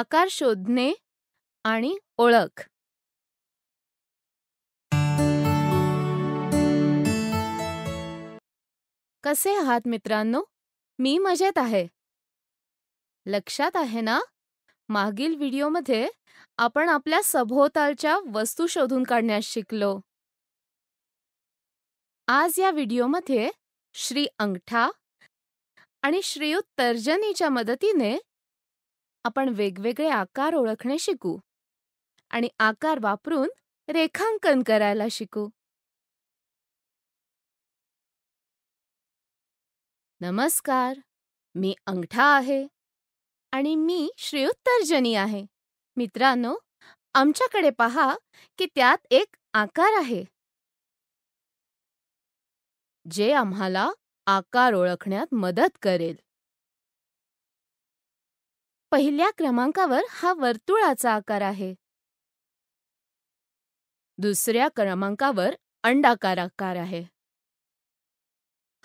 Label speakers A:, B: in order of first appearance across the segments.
A: आकार शोधणे आणि ओळख कसे आहात मित्रांनो मी मजेत आहे लक्षात आहे ना मागील व्हिडिओमध्ये आपण आपल्या सभोवतालच्या वस्तू शोधून काढण्यास शिकलो आज या व्हिडिओमध्ये श्री अंगठा आणि श्रीयुत तर्जनीच्या मदतीने
B: आपण वेगवेगळे आकार ओळखणे शिकू आणि आकार वापरून रेखांकन करायला शिकू नमस्कार मी अंगठा आहे
A: आणि मी श्रीउत्तर्जनी आहे मित्रांनो आमच्याकडे पहा की
B: त्यात एक आकार आहे जे आम्हाला आकार ओळखण्यात मदत करेल पहिल्या क्रमांकावर हा वर्तुळाचा आकार आहे दुसऱ्या क्रमांकावर अंडाकार आकार आहे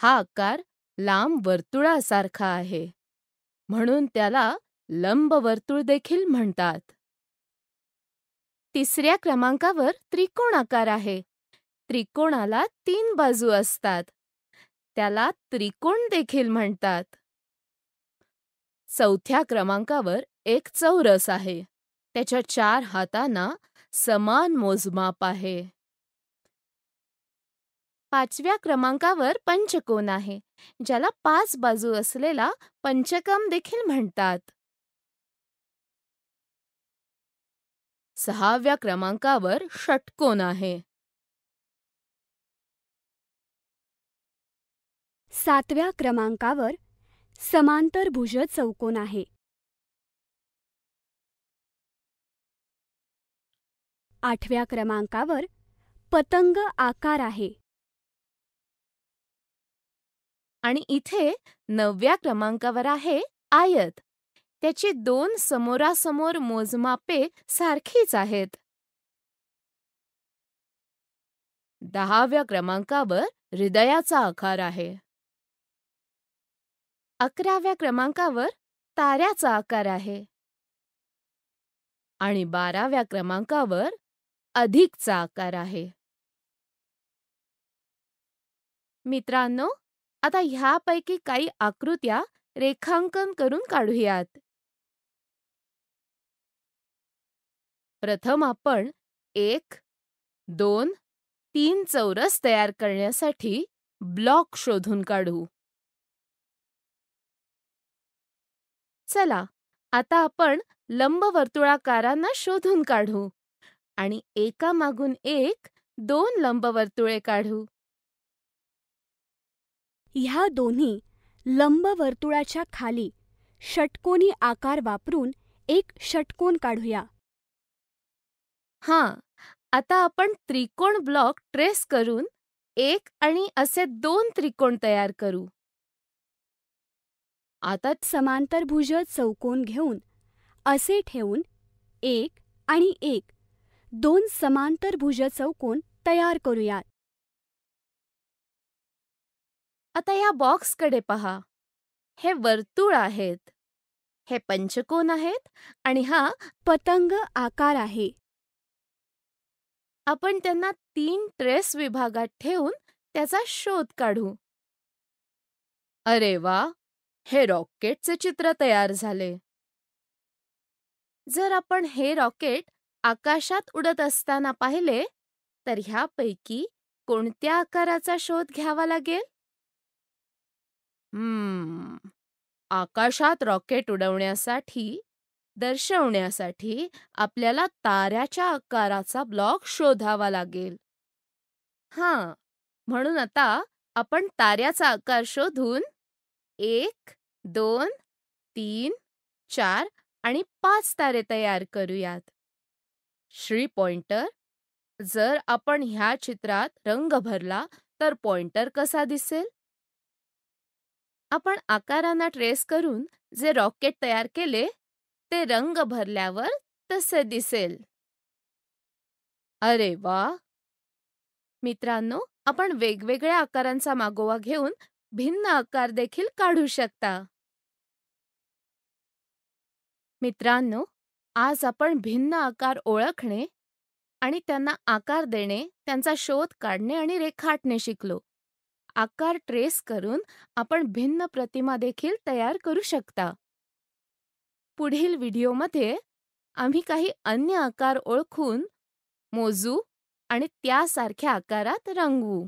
A: हा आकार लांब वर्तुळासारखा आहे म्हणून त्याला लंब वर्तुळ देखील म्हणतात तिसऱ्या क्रमांकावर त्रिकोण आकार आहे त्रिकोणाला तीन बाजू असतात त्याला त्रिकोण देखील म्हणतात चौथ्या क्रमांकावर एक चौरस आहे त्याच्या चार हातांना समान मोजमाप आहे पाचव्या क्रमांकावर पंचकोन आहे ज्याला पाच बाजू असलेला पंचकम देखील म्हणतात
B: सहाव्या क्रमांकावर षटकोन आहे सातव्या क्रमांकावर समांतरभुज चौकोन आहे आठव्या क्रमांकावर पतंग आकार आहे
A: आणि इथे नवव्या क्रमांकावर आहे आयत त्याची दोन समोरासमोर मोजमापे सारखीच आहेत
B: दहाव्या क्रमांकावर हृदयाचा आकार आहे अकराव्या क्रमांकावर ताऱ्याचा आकार आहे आणि बाराव्या क्रमांकावर अधिकचा आकार आहे मित्रांनो आता ह्यापैकी काही आकृत्या रेखांकन करून काढूयात प्रथम आपण एक दोन तीन चौरस तयार करण्यासाठी ब्लॉक शोधून काढू चला आता आपण लंबवर्तुळाकारांना शोधून काढू आणि एका
A: मागून एक दोन लंबवर्तुळे काढू ह्या दोन्ही लंबवर्तुळाच्या खाली षटकोनी आकार वापरून एक षटकोन काढूया हां आता आपण त्रिकोण ब्लॉक ट्रेस करून एक आणि असे दोन त्रिकोण तयार करू आतत समांतरभुज चौकोन
B: घेऊन असे ठेवून एक आणि एक दोन समांतरभुज चौकोन तयार करूयात आता या बॉक्सकडे पहा हे वर्तुळ आहेत हे
A: पंचकोन आहेत आणि हा पतंग आकार आहे आपण त्यांना तीन ट्रेस विभागात ठेवून त्याचा शोध काढू अरे वा हे रॉकेटचे चित्र तयार झाले जर आपण हे रॉकेट आकाशात उडत असताना पाहिले तर ह्यापैकी कोणत्या आकाराचा शोध घ्यावा लागेल हम्म आकाशात रॉकेट उडवण्यासाठी दर्शवण्यासाठी आपल्याला ताऱ्याच्या आकाराचा ब्लॉक शोधावा लागेल हां म्हणून आता आपण ताऱ्याचा आकार शोधून एक दोन तीन चार आणि पाच तारे तयार करूयात श्री पॉइंटर जर आपण ह्या चित्रात रंग भरला तर पॉइंटर कसा दिसेल आपण आकारांना ट्रेस करून जे रॉकेट तयार केले ते रंग भरल्यावर तसे दिसेल अरे वा मित्रांनो आपण वेगवेगळ्या आकारांचा मागोवा घेऊन भिन्न आकार देखील काढू शकता मित्रांनो आज आपण भिन्न आकार ओळखणे आणि त्यांना आकार देणे त्यांचा शोध काढणे आणि रेखाटणे शिकलो आकार ट्रेस करून आपण भिन्न प्रतिमा देखील तयार करू शकता पुढील व्हिडिओमध्ये आम्ही काही अन्य आकार ओळखून मोजू आणि त्यासारख्या आकारात रंगवू